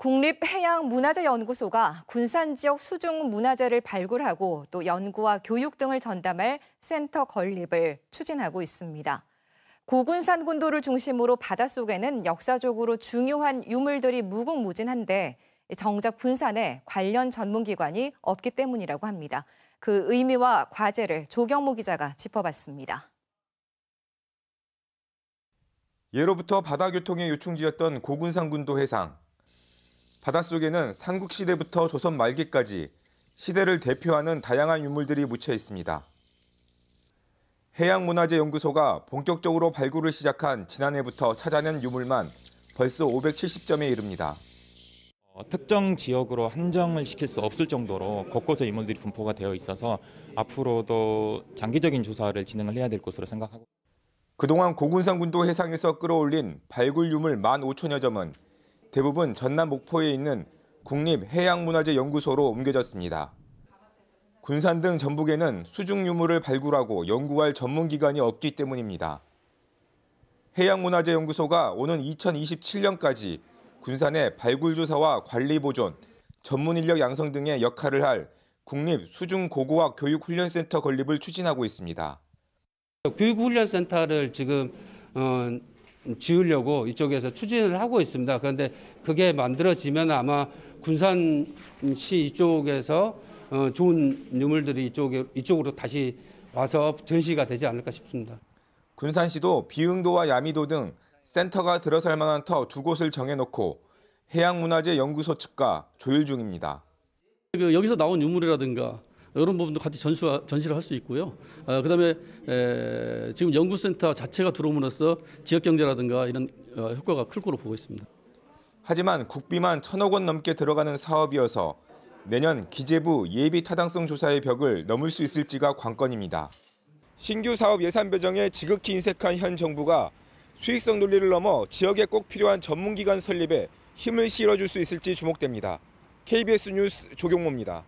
국립해양문화재연구소가 군산지역 수중 문화재를 발굴하고 또 연구와 교육 등을 전담할 센터 건립을 추진하고 있습니다. 고군산 군도를 중심으로 바닷속에는 역사적으로 중요한 유물들이 무궁무진한데 정작 군산에 관련 전문기관이 없기 때문이라고 합니다. 그 의미와 과제를 조경모 기자가 짚어봤습니다. 예로부터 바다교통의 요충지였던 고군산군도 해상. 바닷속에는 삼국시대부터 조선 말기까지 시대를 대표하는 다양한 유물들이 묻혀 있습니다. 해양문화재연구소가 본격적으로 발굴을 시작한 지난해부터 찾아낸 유물만 벌써 570점에 이릅니다. 어, 특정 지역으로 한정을 시킬 수 없을 정도로 곳곳에 유물들이 분포가 되어 있어서 앞으로도 장기적인 조사를 진행을 해야 될 것으로 생각하고 그동안 고군산군도 해상에서 끌어올린 발굴 유물 1 5 0여 점은 대부분 전남 목포에 있는 국립해양문화재연구소로 옮겨졌습니다. 군산 등 전북에는 수중 유물을 발굴하고 연구할 전문기관이 없기 때문입니다. 해양문화재연구소가 오는 2027년까지 군산의 발굴조사와 관리보존, 전문인력 양성 등의 역할을 할 국립수중고고학 교육훈련센터 건립을 추진하고 있습니다. 교육훈련센터를 지금 어, 지으려고 이쪽에서 추진을 하고 있습니다. 그런데 그게 만들어지면 아마 군산시 이쪽에서 어, 좋은 유물들이 이쪽에, 이쪽으로 다시 와서 전시가 되지 않을까 싶습니다. 군산시도 비흥도와 야미도 등 센터가 들어설 만한 터 두 곳을 정해놓고 해양문화재 연구소 측과 조율 중입니다. 여기서 나온 유물이라든가 이런 부분도 같이 전수 전시를 할 수 있고요. 어, 그다음에 에, 지금 연구센터 자체가 들어옴으로써 지역 경제라든가 이런 어, 효과가 클 거로 보고 있습니다. 하지만 국비만 천억 원 넘게 들어가는 사업이어서 내년 기재부 예비 타당성 조사의 벽을 넘을 수 있을지가 관건입니다. 신규 사업 예산 배정에 지극히 인색한 현 정부가 수익성 논리를 넘어 지역에 꼭 필요한 전문기관 설립에 힘을 실어줄 수 있을지 주목됩니다. KBS 뉴스 조경모입니다.